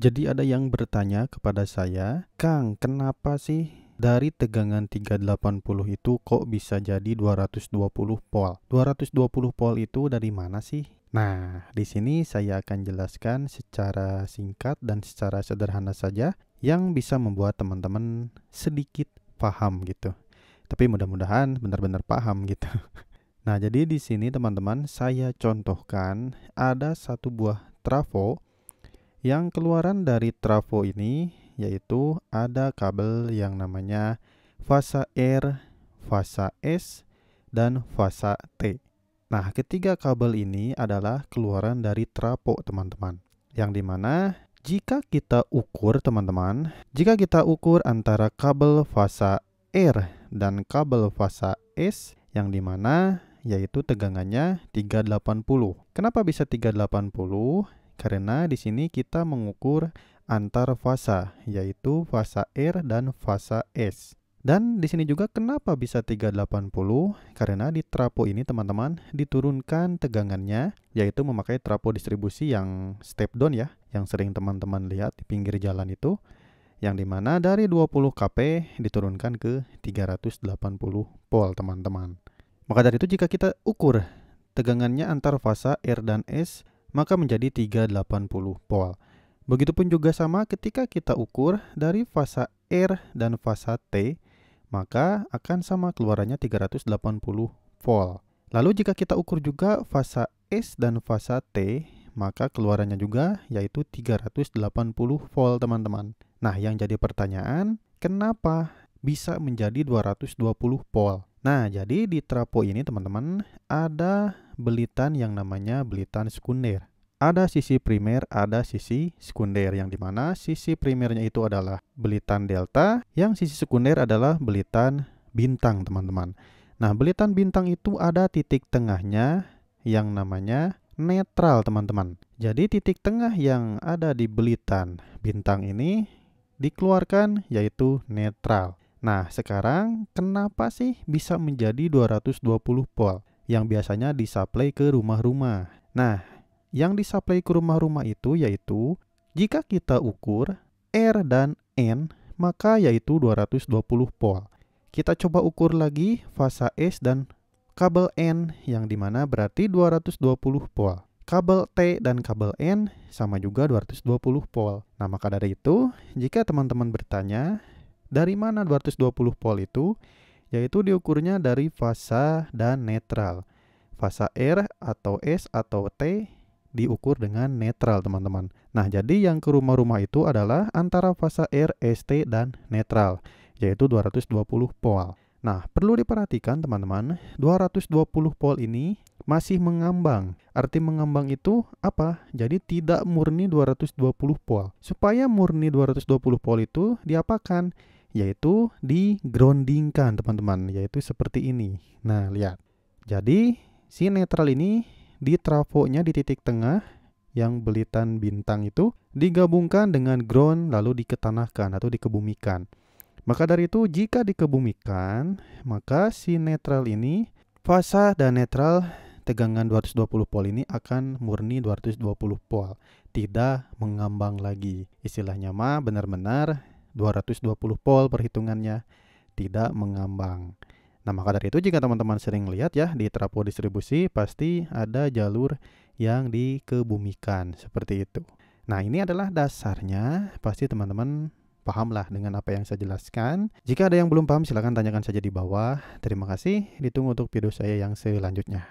Jadi ada yang bertanya kepada saya, Kang, kenapa sih dari tegangan 380 itu kok bisa jadi 220 volt? 220 volt itu dari mana sih? Nah, di sini saya akan jelaskan secara singkat dan secara sederhana saja yang bisa membuat teman-teman sedikit paham gitu. Tapi mudah-mudahan benar-benar paham gitu. Nah, jadi di sini teman-teman saya contohkan ada satu buah trafo yang keluaran dari trafo ini yaitu ada kabel yang namanya fasa R, fasa S, dan fasa T. Nah, ketiga kabel ini adalah keluaran dari trafo teman-teman. Yang dimana jika kita ukur, teman-teman, jika kita ukur antara kabel fasa R dan kabel fasa S, yang dimana yaitu tegangannya 380. Kenapa bisa 380? Karena di sini kita mengukur antar fasa, yaitu fasa R dan fasa S. Dan di sini juga kenapa bisa 380? Karena di trapo ini teman-teman diturunkan tegangannya yaitu memakai trapo distribusi yang step down ya, yang sering teman-teman lihat di pinggir jalan itu yang dimana dari 20 kP diturunkan ke 380 volt teman-teman. Maka dari itu jika kita ukur tegangannya antar fasa R dan S maka menjadi 380 pol. Begitupun juga sama ketika kita ukur dari fasa R dan fasa T, maka akan sama keluarannya 380 volt. Lalu jika kita ukur juga fasa S dan fasa T, maka keluarannya juga yaitu 380 volt teman-teman. Nah yang jadi pertanyaan, kenapa bisa menjadi 220 volt? Nah, jadi di trapo ini teman-teman ada belitan yang namanya belitan sekunder. Ada sisi primer, ada sisi sekunder yang dimana sisi primernya itu adalah belitan delta, yang sisi sekunder adalah belitan bintang teman-teman. Nah, belitan bintang itu ada titik tengahnya yang namanya netral teman-teman. Jadi titik tengah yang ada di belitan bintang ini dikeluarkan yaitu netral. Nah, sekarang kenapa sih bisa menjadi 220 volt yang biasanya disuplai ke rumah-rumah? Nah, yang disuplai ke rumah-rumah itu yaitu jika kita ukur R dan N, maka yaitu 220 volt. Kita coba ukur lagi fasa S dan kabel N yang dimana berarti 220 volt. Kabel T dan kabel N sama juga 220 volt. Nah, maka dari itu, jika teman-teman bertanya, dari mana 220 volt itu? Yaitu diukurnya dari fasa dan netral. Fasa R atau S atau T diukur dengan netral teman-teman. Nah jadi yang ke rumah-rumah itu adalah antara fasa R, S, T dan netral yaitu 220 volt. Nah perlu diperhatikan teman-teman 220 volt ini masih mengambang. Arti mengambang itu apa? Jadi tidak murni 220 volt. Supaya murni 220 volt itu diapakan? yaitu di digroundingkan teman-teman, yaitu seperti ini. Nah, lihat. Jadi, si netral ini di trafonya di titik tengah yang belitan bintang itu digabungkan dengan ground lalu diketanahkan atau dikebumikan. Maka dari itu jika dikebumikan, maka si netral ini fasa dan netral tegangan 220 volt ini akan murni 220 volt, tidak mengambang lagi. Istilahnya mah benar-benar 220 volt perhitungannya tidak mengambang. Nah, maka dari itu jika teman-teman sering lihat ya di trapo distribusi pasti ada jalur yang dikebumikan seperti itu. Nah, ini adalah dasarnya pasti teman-teman pahamlah dengan apa yang saya jelaskan. Jika ada yang belum paham silahkan tanyakan saja di bawah. Terima kasih, ditunggu untuk video saya yang selanjutnya.